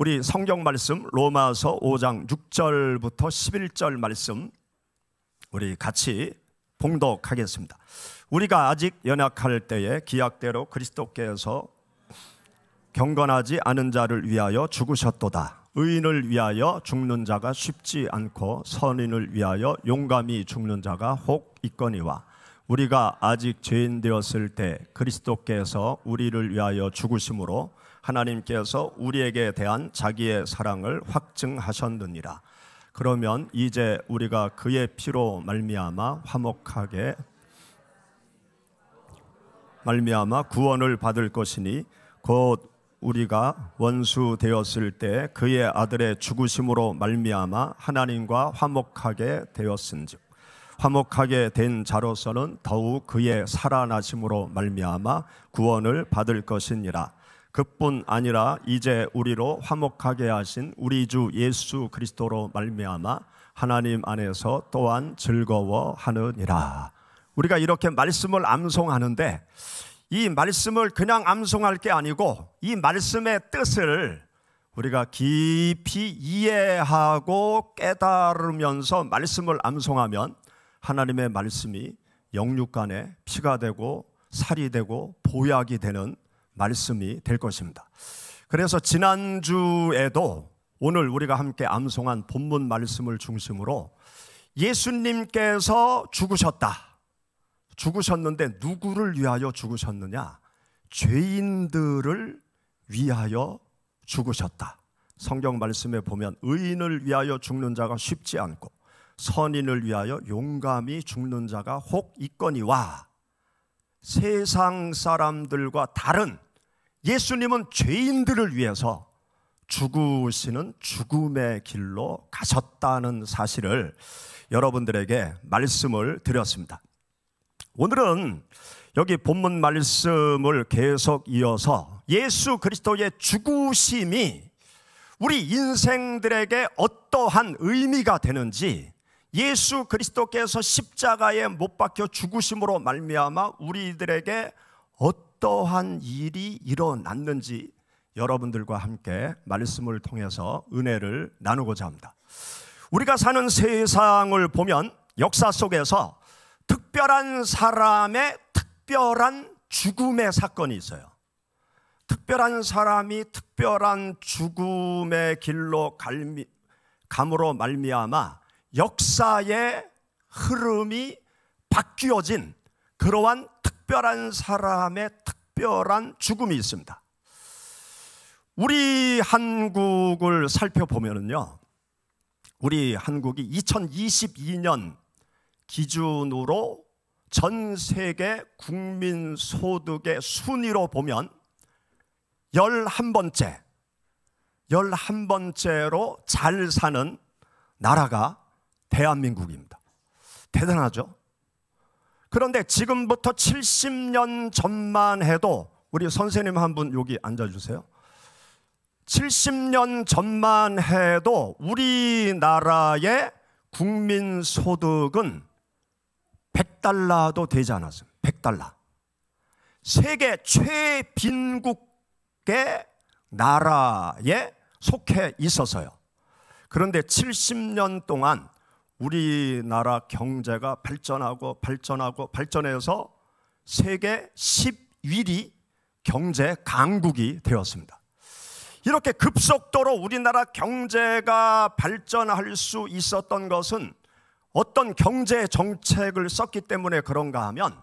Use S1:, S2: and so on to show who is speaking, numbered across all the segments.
S1: 우리 성경 말씀 로마서 5장 6절부터 11절 말씀 우리 같이 봉독하겠습니다. 우리가 아직 연약할 때에 기약대로 그리스도께서 경건하지 않은 자를 위하여 죽으셨도다. 의인을 위하여 죽는 자가 쉽지 않고 선인을 위하여 용감히 죽는 자가 혹 있거니와 우리가 아직 죄인 되었을 때 그리스도께서 우리를 위하여 죽으심으로 하나님께서 우리에게 대한 자기의 사랑을 확증하셨느니라. 그러면 이제 우리가 그의 피로 말미암아 화목하게 말미암아 구원을 받을 것이니 곧 우리가 원수 되었을 때 그의 아들의 죽으심으로 말미암아 하나님과 화목하게 되었은즉 화목하게 된 자로서는 더욱 그의 살아나심으로 말미암아 구원을 받을 것이니라 그뿐 아니라 이제 우리로 화목하게 하신 우리 주 예수 그리스도로 말미암아 하나님 안에서 또한 즐거워하느니라. 우리가 이렇게 말씀을 암송하는데 이 말씀을 그냥 암송할 게 아니고 이 말씀의 뜻을 우리가 깊이 이해하고 깨달으면서 말씀을 암송하면 하나님의 말씀이 영육간에 피가 되고 살이 되고 보약이 되는 말씀이 될 것입니다. 그래서 지난주에도 오늘 우리가 함께 암송한 본문 말씀을 중심으로 예수님께서 죽으셨다. 죽으셨는데 누구를 위하여 죽으셨느냐? 죄인들을 위하여 죽으셨다. 성경 말씀에 보면 의인을 위하여 죽는 자가 쉽지 않고 선인을 위하여 용감히 죽는 자가 혹 있거니와 세상 사람들과 다른 예수님은 죄인들을 위해서 죽으시는 죽음의 길로 가셨다는 사실을 여러분들에게 말씀을 드렸습니다. 오늘은 여기 본문 말씀을 계속 이어서 예수 그리스도의 죽으심이 우리 인생들에게 어떠한 의미가 되는지 예수 그리스도께서 십자가에 못 박혀 죽으심으로 말미암아 우리들에게 어떤 어떠한 일이 일어났는지 여러분들과 함께 말씀을 통해서 은혜를 나누고자 합니다. 우리가 사는 세상을 보면 역사 속에서 특별한 사람의 특별한 죽음의 사건이 있어요. 특별한 사람이 특별한 죽음의 길로 갈미, 감으로 말미암아 역사의 흐름이 바뀌어진 그러한 특별한 사람의 특별한 죽음이 있습니다. 우리 한국을 살펴보면요 우리 한국이 2022년 기준으로 전 세계 국민 소득의 순위로 보면 11번째, 11번째로 잘 사는 나라가 대한민국입니다. 대단하죠? 그런데 지금부터 70년 전만 해도 우리 선생님 한 분 여기 앉아주세요. 70년 전만 해도 우리나라의 국민 소득은 100달러도 되지 않았어요. 100달러. 세계 최빈국의 나라에 속해 있어서요. 그런데 70년 동안 우리나라 경제가 발전하고 발전하고 발전해서 세계 10위리 경제 강국이 되었습니다. 이렇게 급속도로 우리나라 경제가 발전할 수 있었던 것은 어떤 경제 정책을 썼기 때문에 그런가 하면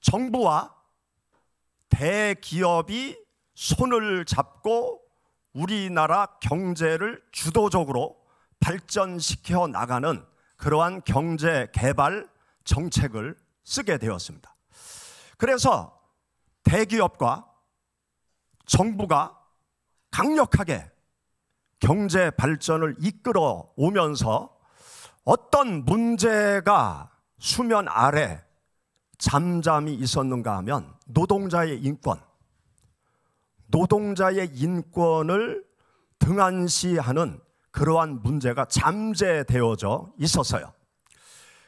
S1: 정부와 대기업이 손을 잡고 우리나라 경제를 주도적으로 발전시켜 나가는 그러한 경제 개발 정책을 쓰게 되었습니다. 그래서 대기업과 정부가 강력하게 경제 발전을 이끌어 오면서 어떤 문제가 수면 아래 잠잠히 있었는가 하면 노동자의 인권, 노동자의 인권을 등한시하는 그러한 문제가 잠재되어져 있었어요.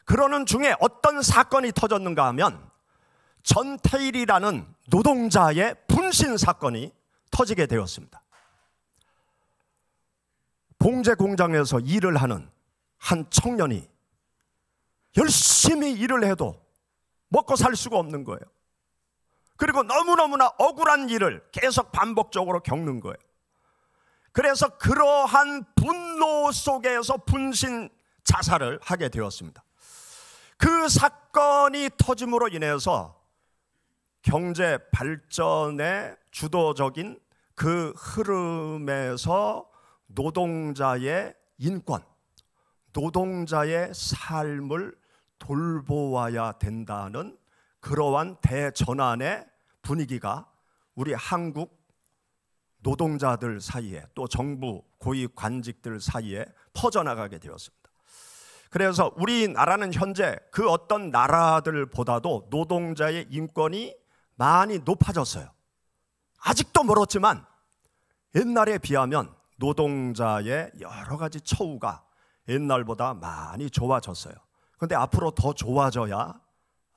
S1: 그러는 중에 어떤 사건이 터졌는가 하면 전태일이라는 노동자의 분신 사건이 터지게 되었습니다. 봉제 공장에서 일을 하는 한 청년이 열심히 일을 해도 먹고 살 수가 없는 거예요. 그리고 너무너무나 억울한 일을 계속 반복적으로 겪는 거예요. 그래서 그러한 분노 속에서 분신 자살을 하게 되었습니다. 그 사건이 터짐으로 인해서 경제 발전의 주도적인 그 흐름에서 노동자의 인권, 노동자의 삶을 돌보아야 된다는 그러한 대전환의 분위기가 우리 한국 노동자들 사이에 또 정부 고위 관직들 사이에 퍼져나가게 되었습니다. 그래서 우리나라는 현재 그 어떤 나라들보다도 노동자의 인권이 많이 높아졌어요. 아직도 멀었지만 옛날에 비하면 노동자의 여러 가지 처우가 옛날보다 많이 좋아졌어요. 그런데 앞으로 더 좋아져야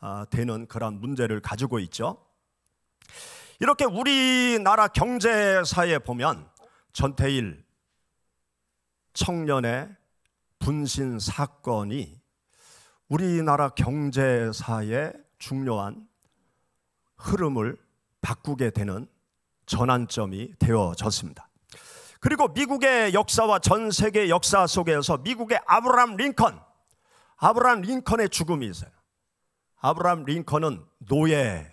S1: 아, 되는 그런 문제를 가지고 있죠. 이렇게 우리나라 경제사에 보면 전태일 청년의 분신 사건이 우리나라 경제사의 중요한 흐름을 바꾸게 되는 전환점이 되어졌습니다. 그리고 미국의 역사와 전 세계 역사 속에서 미국의 아브람 링컨, 아브람 링컨의 죽음이 있어요. 아브람 링컨은 노예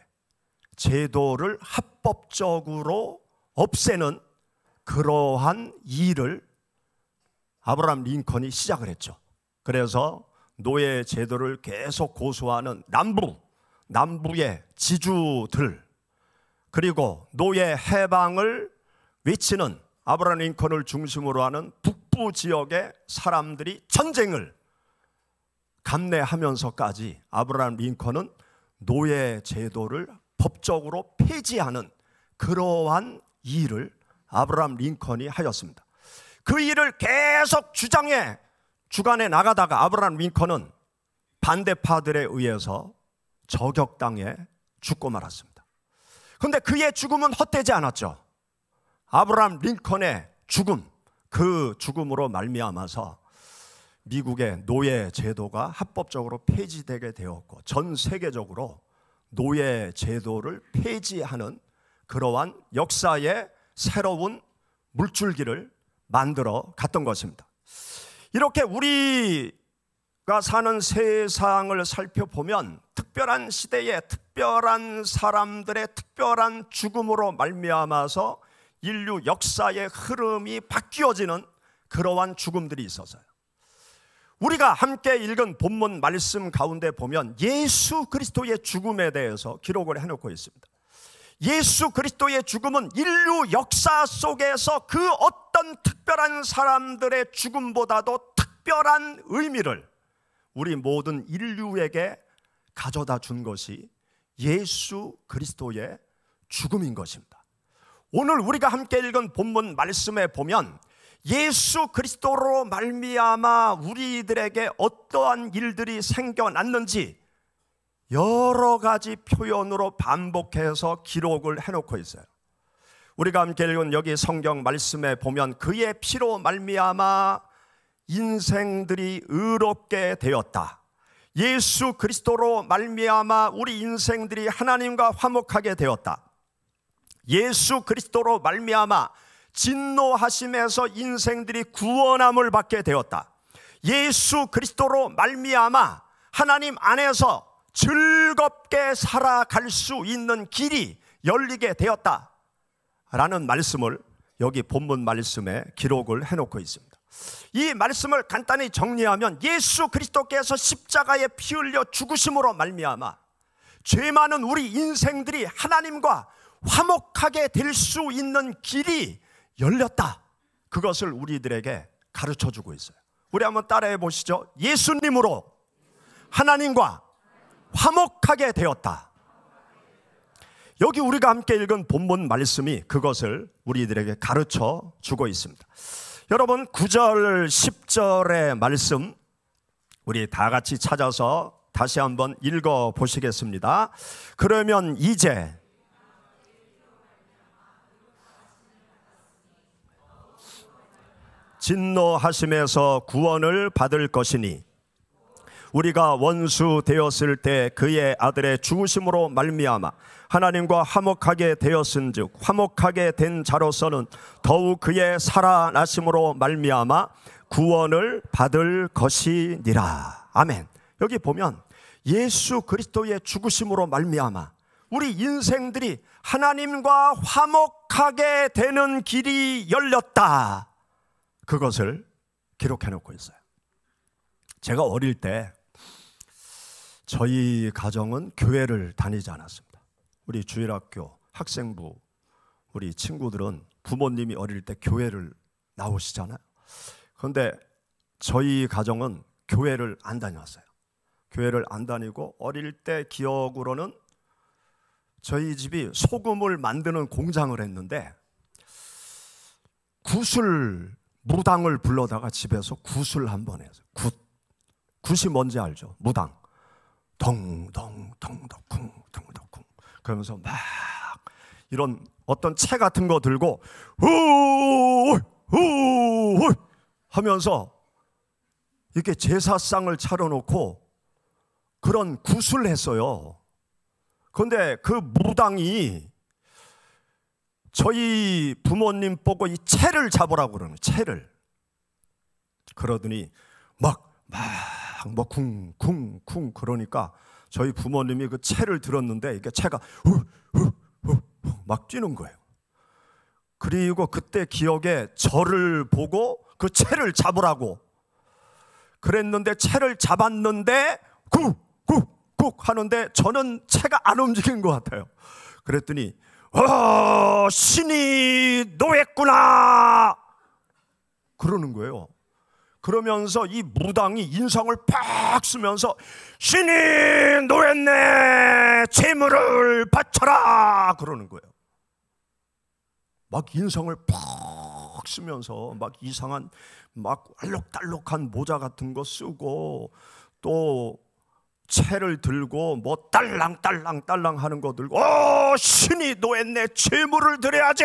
S1: 제도를 합법적으로 없애는 그러한 일을 아브라함 링컨이 시작을 했죠. 그래서 노예 제도를 계속 고수하는 남부, 남부의 지주들, 그리고 노예 해방을 외치는 아브라함 링컨을 중심으로 하는 북부 지역의 사람들이 전쟁을 감내하면서까지 아브라함 링컨은 노예 제도를 법적으로 폐지하는 그러한 일을 아브라함 링컨이 하였습니다. 그 일을 계속 주장해 주간에 나가다가 아브라함 링컨은 반대파들에 의해서 저격당해 죽고 말았습니다. 근데 그의 죽음은 헛되지 않았죠. 아브라함 링컨의 죽음, 그 죽음으로 말미암아서 미국의 노예 제도가 합법적으로 폐지되게 되었고 전 세계적으로 노예 제도를 폐지하는 그러한 역사의 새로운 물줄기를 만들어 갔던 것입니다. 이렇게 우리가 사는 세상을 살펴보면 특별한 시대에 특별한 사람들의 특별한 죽음으로 말미암아서 인류 역사의 흐름이 바뀌어지는 그러한 죽음들이 있어서요. 우리가 함께 읽은 본문 말씀 가운데 보면 예수 그리스도의 죽음에 대해서 기록을 해놓고 있습니다. 예수 그리스도의 죽음은 인류 역사 속에서 그 어떤 특별한 사람들의 죽음보다도 특별한 의미를 우리 모든 인류에게 가져다 준 것이 예수 그리스도의 죽음인 것입니다. 오늘 우리가 함께 읽은 본문 말씀에 보면 예수 그리스도로 말미암아 우리들에게 어떠한 일들이 생겨났는지 여러 가지 표현으로 반복해서 기록을 해놓고 있어요. 우리가 함께 읽은 여기 성경 말씀에 보면 그의 피로 말미암아 인생들이 의롭게 되었다. 예수 그리스도로 말미암아 우리 인생들이 하나님과 화목하게 되었다. 예수 그리스도로 말미암아 진노하심에서 인생들이 구원함을 받게 되었다. 예수 그리스도로 말미암아 하나님 안에서 즐겁게 살아갈 수 있는 길이 열리게 되었다. 라는 말씀을 여기 본문 말씀에 기록을 해놓고 있습니다. 이 말씀을 간단히 정리하면 예수 그리스도께서 십자가에 피 흘려 죽으심으로 말미암아 죄 많은 우리 인생들이 하나님과 화목하게 될 수 있는 길이 열렸다. 그것을 우리들에게 가르쳐 주고 있어요. 우리 한번 따라해 보시죠. 예수님으로 하나님과 화목하게 되었다. 여기 우리가 함께 읽은 본문 말씀이 그것을 우리들에게 가르쳐 주고 있습니다. 여러분, 9절, 10절의 말씀, 우리 다 같이 찾아서 다시 한번 읽어 보시겠습니다. 그러면 이제 진노하심에서 구원을 받을 것이니 우리가 원수 되었을 때 그의 아들의 죽으심으로 말미암아 하나님과 화목하게 되었은즉 화목하게 된 자로서는 더욱 그의 살아나심으로 말미암아 구원을 받을 것이니라. 아멘. 여기 보면 예수 그리스도의 죽으심으로 말미암아 우리 인생들이 하나님과 화목하게 되는 길이 열렸다. 그것을 기록해 놓고 있어요. 제가 어릴 때 저희 가정은 교회를 다니지 않았습니다. 우리 주일학교, 학생부, 우리 친구들은 부모님이 어릴 때 교회를 나오시잖아요. 그런데 저희 가정은 교회를 안 다녀왔어요. 교회를 안 다니고 어릴 때 기억으로는 저희 집이 소금을 만드는 공장을 했는데 구슬 무당을 불러다가 집에서 굿을 한번 해서 굿. 굿이 뭔지 알죠? 무당. 덩덩덩덕 쿵덩덕 쿵. 그러면서 막 이런 어떤 채 같은 거 들고 후후 하면서 이렇게 제사상을 차려놓고 그런 굿을 했어요. 그런데 그 무당이 저희 부모님 보고 이 채를 잡으라고 그러는 채를. 그러더니 막, 막, 뭐, 쿵, 쿵, 쿵, 그러니까 저희 부모님이 그 채를 들었는데 이게 채가 막 뛰는 거예요. 그리고 그때 기억에 저를 보고 그 채를 잡으라고 그랬는데 채를 잡았는데 쿡쿡쿡 하는데 저는 채가 안 움직인 것 같아요. 그랬더니 어, 신이 노했구나! 그러는 거예요. 그러면서 이 무당이 인상을 팍 쓰면서 신이 노했네! 재물을 바쳐라! 그러는 거예요. 막 인상을 팍 쓰면서 막 이상한 막 알록달록한 모자 같은 거 쓰고 또 채를 들고 뭐 딸랑 딸랑 딸랑 하는 거 들고 어 신이 노했네 재물을 드려야지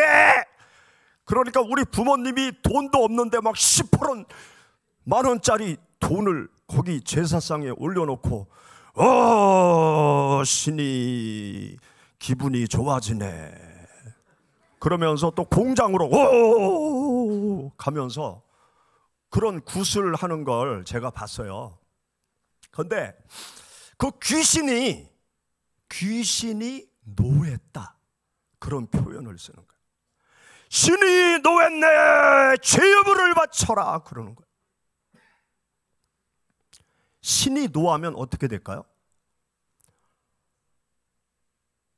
S1: 그러니까 우리 부모님이 돈도 없는데 막 10%는 만 원짜리 돈을 거기 제사상에 올려놓고 어 신이 기분이 좋아지네 그러면서 또 공장으로 오 가면서 그런 구슬 하는 걸 제가 봤어요 근데 그 귀신이 귀신이 노했다 그런 표현을 쓰는 거예 신이 노했네 죄여부를 바쳐라 그러는 거예 신이 노하면 어떻게 될까요?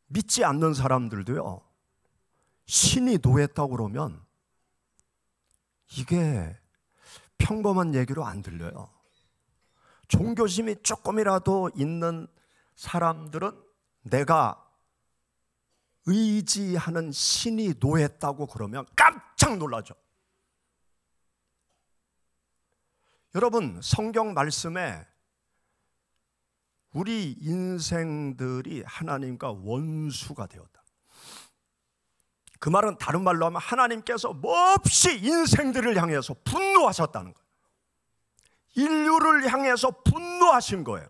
S1: 믿지 않는 사람들도요. 신이 노했다고 그러면 이게 평범한 얘기로 안 들려요. 종교심이 조금이라도 있는 사람들은 내가 의지하는 신이 노했다고 그러면 깜짝 놀라죠. 여러분, 성경 말씀에 우리 인생들이 하나님과 원수가 되었다. 그 말은 다른 말로 하면 하나님께서 몹시 인생들을 향해서 분노하셨다는 거예요. 인류를 향해서 분노하신 거예요.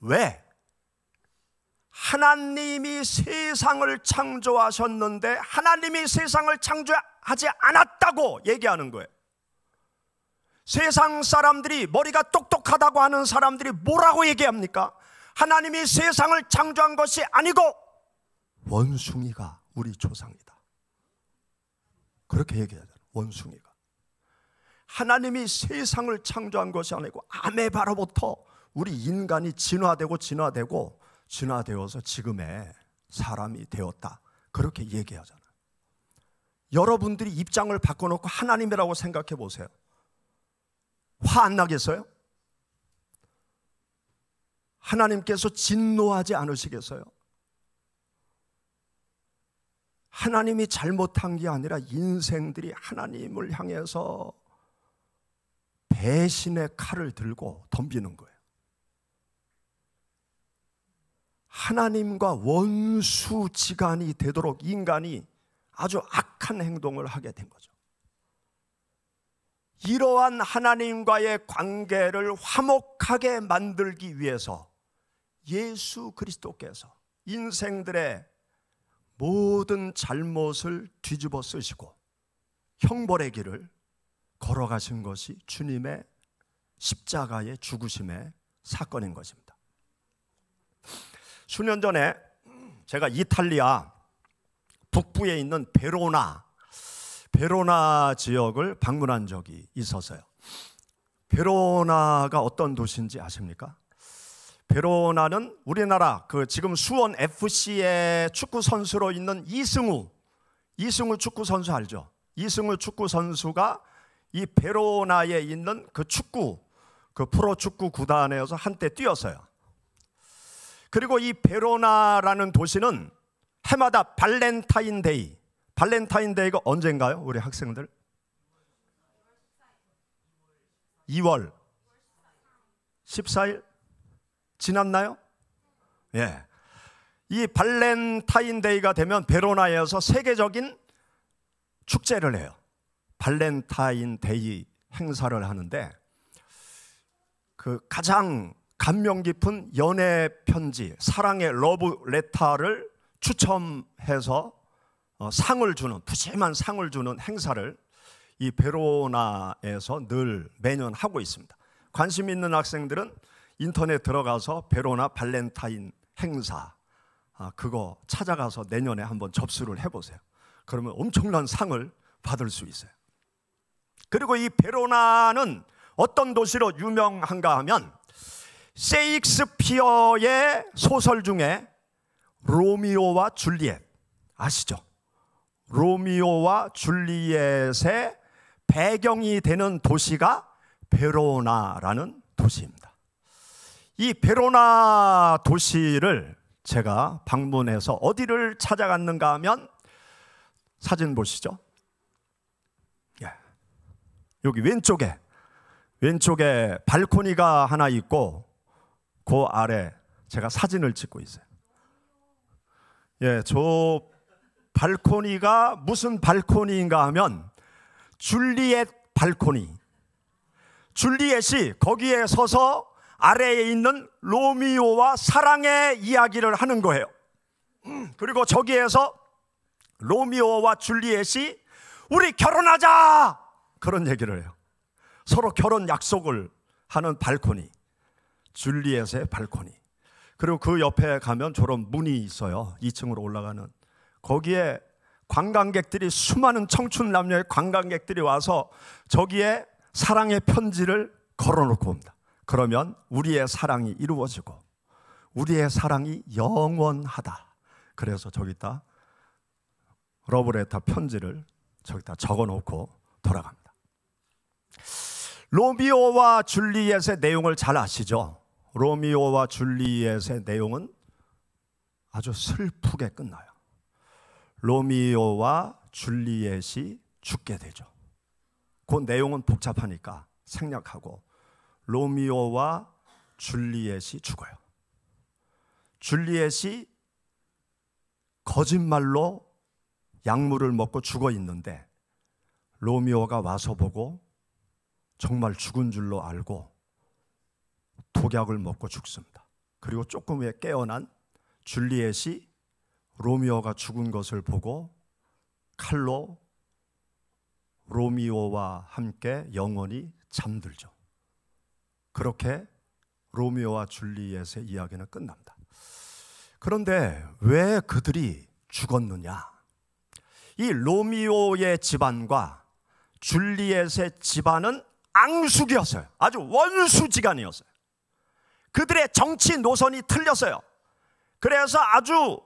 S1: 왜? 하나님이 세상을 창조하셨는데 하나님이 세상을 창조하지 않았다고 얘기하는 거예요. 세상 사람들이 머리가 똑똑하다고 하는 사람들이 뭐라고 얘기합니까? 하나님이 세상을 창조한 것이 아니고 원숭이가 우리 조상이다. 그렇게 얘기하잖아요. 원숭이가. 하나님이 세상을 창조한 것이 아니고 아메바로부터 우리 인간이 진화되고 진화되고 진화되어서 지금의 사람이 되었다. 그렇게 얘기하잖아요. 여러분들이 입장을 바꿔놓고 하나님이라고 생각해 보세요. 화 안 나겠어요? 하나님께서 진노하지 않으시겠어요? 하나님이 잘못한 게 아니라 인생들이 하나님을 향해서 대신의 칼을 들고 덤비는 거예요. 하나님과 원수지간이 되도록 인간이 아주 악한 행동을 하게 된 거죠. 이러한 하나님과의 관계를 화목하게 만들기 위해서 예수 그리스도께서 인생들의 모든 잘못을 뒤집어 쓰시고 형벌의 길을 걸어가신 것이 주님의 십자가의 죽으심의 사건인 것입니다. 수년 전에 제가 이탈리아 북부에 있는 베로나 베로나 지역을 방문한 적이 있어서요. 베로나가 어떤 도시인지 아십니까? 베로나는 우리나라 그 지금 수원 FC의 축구 선수로 있는 이승우 이승우 축구 선수 알죠? 이승우 축구 선수가 이 베로나에 있는 그 축구 그 프로 축구 구단에서 한때 뛰었어요. 그리고 이 베로나라는 도시는 해마다 발렌타인데이 발렌타인데이가 언젠가요? 우리 학생들 2월 14일 지났나요? 예. 이 발렌타인데이가 되면 베로나에서 세계적인 축제를 해요. 발렌타인 데이 행사를 하는데 그 가장 감명 깊은 연애 편지, 사랑의 러브 레타를 추첨해서 어, 상을 주는 푸짐한 상을 주는 행사를 이 베로나에서 늘 매년 하고 있습니다. 관심 있는 학생들은 인터넷 들어가서 베로나 발렌타인 행사 아, 그거 찾아가서 내년에 한번 접수를 해보세요. 그러면 엄청난 상을 받을 수 있어요. 그리고 이 베로나는 어떤 도시로 유명한가 하면 세익스피어의 소설 중에 로미오와 줄리엣 아시죠? 로미오와 줄리엣의 배경이 되는 도시가 베로나라는 도시입니다. 이 베로나 도시를 제가 방문해서 어디를 찾아갔는가 하면 사진 보시죠. 여기 왼쪽에 왼쪽에 발코니가 하나 있고 그 아래 제가 사진을 찍고 있어요. 예, 저 발코니가 무슨 발코니인가 하면 줄리엣 발코니. 줄리엣이 거기에 서서 아래에 있는 로미오와 사랑의 이야기를 하는 거예요. 음, 그리고 저기에서 로미오와 줄리엣이 우리 결혼하자! 그런 얘기를 해요. 서로 결혼 약속을 하는 발코니. 줄리엣의 발코니. 그리고 그 옆에 가면 저런 문이 있어요. 2층으로 올라가는. 거기에 관광객들이 수많은 청춘 남녀의 관광객들이 와서 저기에 사랑의 편지를 걸어놓고 옵니다. 그러면 우리의 사랑이 이루어지고 우리의 사랑이 영원하다. 그래서 저기다 러브레터 편지를 저기다 적어놓고 돌아갑니다. 로미오와 줄리엣의 내용을 잘 아시죠? 로미오와 줄리엣의 내용은 아주 슬프게 끝나요. 로미오와 줄리엣이 죽게 되죠. 그 내용은 복잡하니까 생략하고 로미오와 줄리엣이 죽어요. 줄리엣이 거짓말로 약물을 먹고 죽어 있는데 로미오가 와서 보고 정말 죽은 줄로 알고 독약을 먹고 죽습니다. 그리고 조금 후에 깨어난 줄리엣이 로미오가 죽은 것을 보고 칼로 로미오와 함께 영원히 잠들죠. 그렇게 로미오와 줄리엣의 이야기는 끝납니다. 그런데 왜 그들이 죽었느냐? 이 로미오의 집안과 줄리엣의 집안은 앙숙이었어요. 아주 원수지간이었어요. 그들의 정치 노선이 틀렸어요. 그래서 아주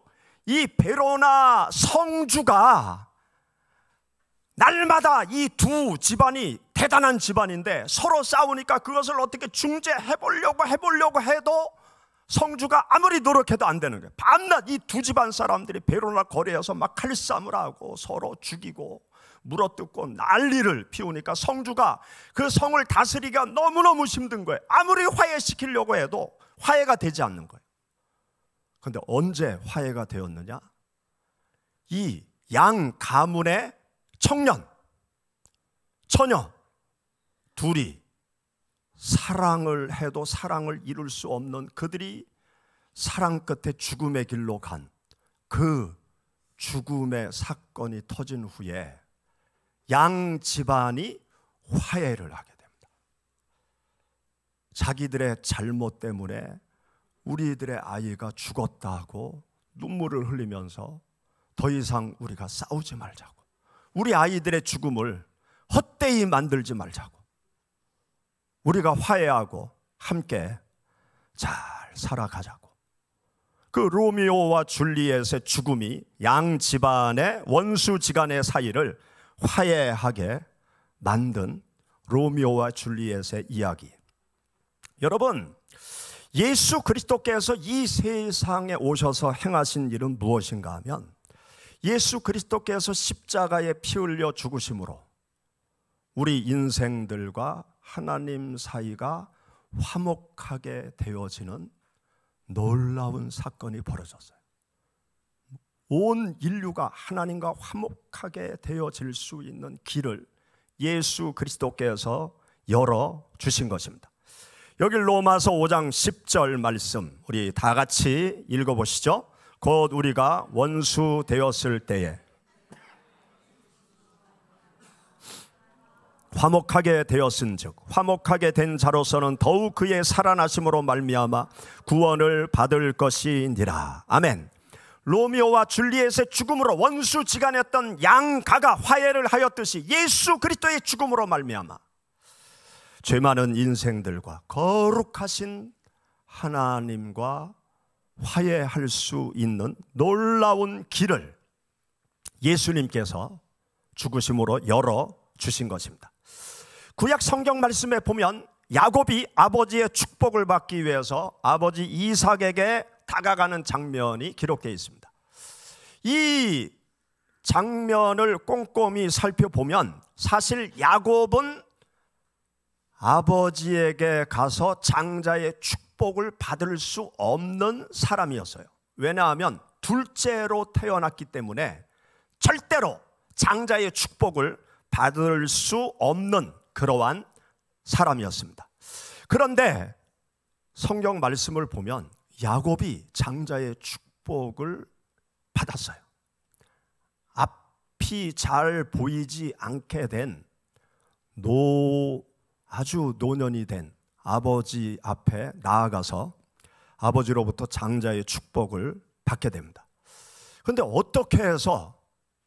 S1: 이 베로나 성주가 날마다 이 두 집안이 대단한 집안인데 서로 싸우니까 그것을 어떻게 중재해 보려고 해 보려고 해도 성주가 아무리 노력해도 안 되는 거예요. 밤낮 이 두 집안 사람들이 베로나 거리에서 막 칼싸움을 하고 서로 죽이고 물어뜯고 난리를 피우니까 성주가 그 성을 다스리기가 너무너무 힘든 거예요. 아무리 화해시키려고 해도 화해가 되지 않는 거예요. 근데 언제 화해가 되었느냐? 이 양 가문의 청년, 처녀 둘이 사랑을 해도 사랑을 이룰 수 없는 그들이 사랑 끝에 죽음의 길로 간 그 죽음의 사건이 터진 후에 양 집안이 화해를 하게 됩니다. 자기들의 잘못 때문에 우리들의 아이가 죽었다고 눈물을 흘리면서 더 이상 우리가 싸우지 말자고. 우리 아이들의 죽음을 헛되이 만들지 말자고. 우리가 화해하고 함께 잘 살아가자고. 그 로미오와 줄리엣의 죽음이 양 집안의 원수 지간의 사이를 화해하게 만든 로미오와 줄리엣의 이야기. 여러분, 예수 그리스도께서 이 세상에 오셔서 행하신 일은 무엇인가 하면 예수 그리스도께서 십자가에 피 흘려 죽으심으로 우리 인생들과 하나님 사이가 화목하게 되어지는 놀라운 사건이 벌어졌어요. 온 인류가 하나님과 화목하게 되어질 수 있는 길을 예수 그리스도께서 열어 주신 것입니다. 여기 로마서 5장 10절 말씀 우리 다 같이 읽어 보시죠. 곧 우리가 원수 되었을 때에 화목하게 되었은즉 화목하게 된 자로서는 더욱 그의 살아나심으로 말미암아 구원을 받을 것이니라. 아멘. 로미오와 줄리엣의 죽음으로 원수지간했던 양가가 화해를 하였듯이 예수 그리스도의 죽음으로 말미암아 죄 많은 인생들과 거룩하신 하나님과 화해할 수 있는 놀라운 길을 예수님께서 죽으심으로 열어 주신 것입니다. 구약 성경 말씀에 보면 야곱이 아버지의 축복을 받기 위해서 아버지 이삭에게 다가가는 장면이 기록되어 있습니다. 이 장면을 꼼꼼히 살펴보면 사실 야곱은 아버지에게 가서 장자의 축복을 받을 수 없는 사람이었어요. 왜냐하면 둘째로 태어났기 때문에 절대로 장자의 축복을 받을 수 없는 그러한 사람이었습니다. 그런데 성경 말씀을 보면 야곱이 장자의 축복을 받았어요. 앞이 잘 보이지 않게 된 노, 아주 노년이 된 아버지 앞에 나아가서 아버지로부터 장자의 축복을 받게 됩니다. 근데 어떻게 해서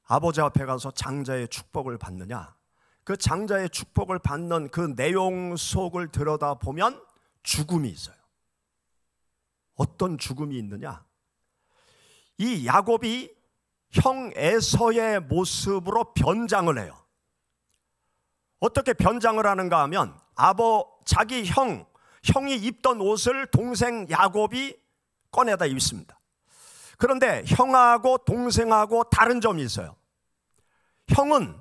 S1: 아버지 앞에 가서 장자의 축복을 받느냐? 그 장자의 축복을 받는 그 내용 속을 들여다보면 죽음이 있어요. 어떤 죽음이 있느냐? 이 야곱이 형 에서의 모습으로 변장을 해요. 어떻게 변장을 하는가 하면 아버 자기 형 형이 입던 옷을 동생 야곱이 꺼내다 입습니다. 그런데 형하고 동생하고 다른 점이 있어요. 형은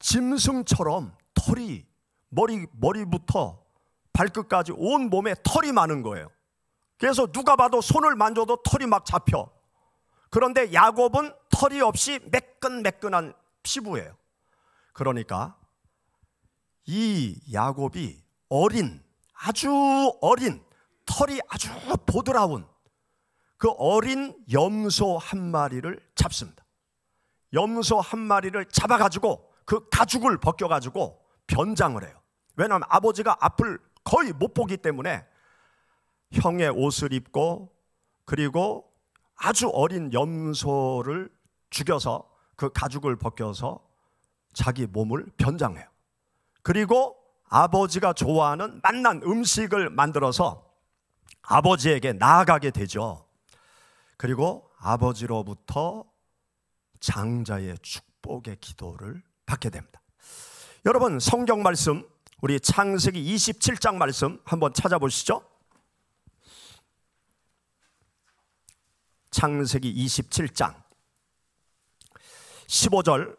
S1: 짐승처럼 털이 머리 머리부터 발끝까지 온 몸에 털이 많은 거예요. 그래서 누가 봐도 손을 만져도 털이 막 잡혀. 그런데 야곱은 털이 없이 매끈매끈한 피부예요. 그러니까 이 야곱이 어린, 아주 어린, 털이 아주 보드라운 그 어린 염소 한 마리를 잡습니다. 염소 한 마리를 잡아가지고 그 가죽을 벗겨가지고 변장을 해요. 왜냐하면 아버지가 앞을 거의 못 보기 때문에 형의 옷을 입고 그리고 아주 어린 염소를 죽여서 그 가죽을 벗겨서 자기 몸을 변장해요. 그리고 아버지가 좋아하는 맛난 음식을 만들어서 아버지에게 나아가게 되죠. 그리고 아버지로부터 장자의 축복의 기도를 받게 됩니다. 여러분 성경 말씀 우리 창세기 27장 말씀 한번 찾아보시죠. 창세기 27장 15절,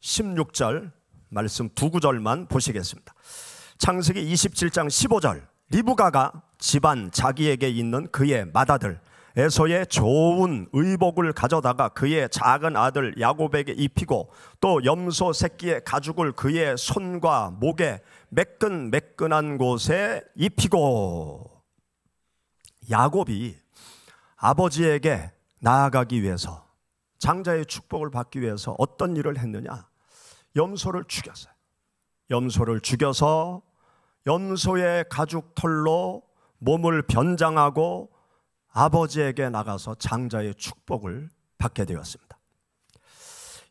S1: 16절 말씀 두 구절만 보시겠습니다. 창세기 27장 15절 리브가가 집안 자기에게 있는 그의 맏아들 에서의 좋은 의복을 가져다가 그의 작은 아들 야곱에게 입히고 또 염소 새끼의 가죽을 그의 손과 목에 매끈매끈한 곳에 입히고 야곱이 아버지에게 나아가기 위해서 장자의 축복을 받기 위해서 어떤 일을 했느냐? 염소를 죽였어요. 염소를 죽여서 염소의 가죽 털로 몸을 변장하고 아버지에게 나가서 장자의 축복을 받게 되었습니다.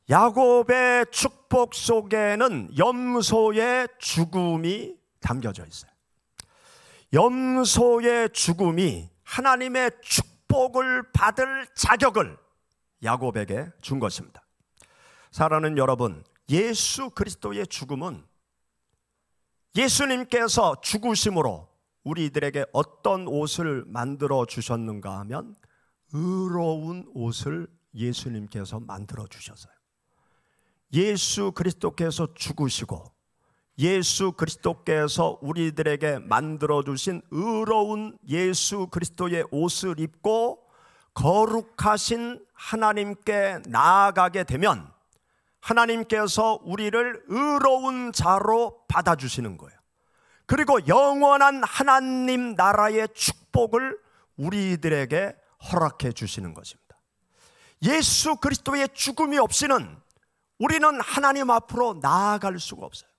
S1: 야곱의 축복 속에는 염소의 죽음이 담겨져 있어요. 염소의 죽음이 하나님의 축 축복을 받을 자격을 야곱에게 준 것입니다. 사랑하는 여러분, 예수 그리스도의 죽음은 예수님께서 죽으심으로 우리들에게 어떤 옷을 만들어 주셨는가 하면 의로운 옷을 예수님께서 만들어 주셨어요. 예수 그리스도께서 죽으시고 예수 그리스도께서 우리들에게 만들어 주신 의로운 예수 그리스도의 옷을 입고 거룩하신 하나님께 나아가게 되면 하나님께서 우리를 의로운 자로 받아주시는 거예요. 그리고 영원한 하나님 나라의 축복을 우리들에게 허락해 주시는 것입니다. 예수 그리스도의 죽음이 없이는 우리는 하나님 앞으로 나아갈 수가 없어요.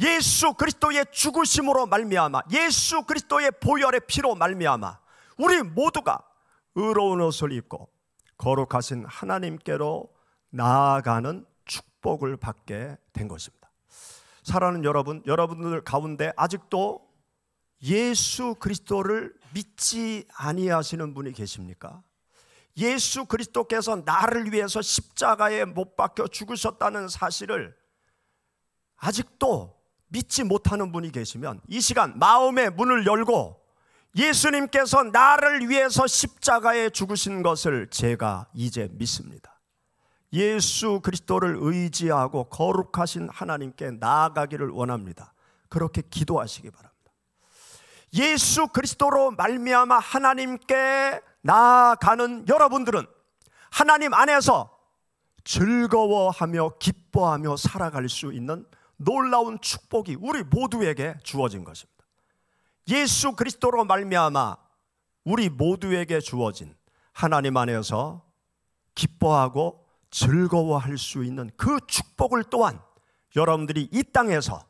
S1: 예수 그리스도의 죽으심으로 말미암아 예수 그리스도의 보혈의 피로 말미암아 우리 모두가 의로운 옷을 입고 거룩하신 하나님께로 나아가는 축복을 받게 된 것입니다. 사랑하는 여러분, 여러분들 가운데 아직도 예수 그리스도를 믿지 아니하시는 분이 계십니까? 예수 그리스도께서 나를 위해서 십자가에 못 박혀 죽으셨다는 사실을 아직도 믿지 못하는 분이 계시면 이 시간 마음의 문을 열고 예수님께서 나를 위해서 십자가에 죽으신 것을 제가 이제 믿습니다. 예수 그리스도를 의지하고 거룩하신 하나님께 나아가기를 원합니다. 그렇게 기도하시기 바랍니다. 예수 그리스도로 말미암아 하나님께 나아가는 여러분들은 하나님 안에서 즐거워하며 기뻐하며 살아갈 수 있는 놀라운 축복이 우리 모두에게 주어진 것입니다. 예수 그리스도로 말미암아 우리 모두에게 주어진 하나님 안에서 기뻐하고 즐거워할 수 있는 그 축복을 또한 여러분들이 이 땅에서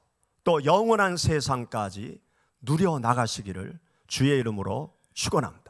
S1: 또 영원한 세상까지 누려 나가시기를 주의 이름으로 축원합니다.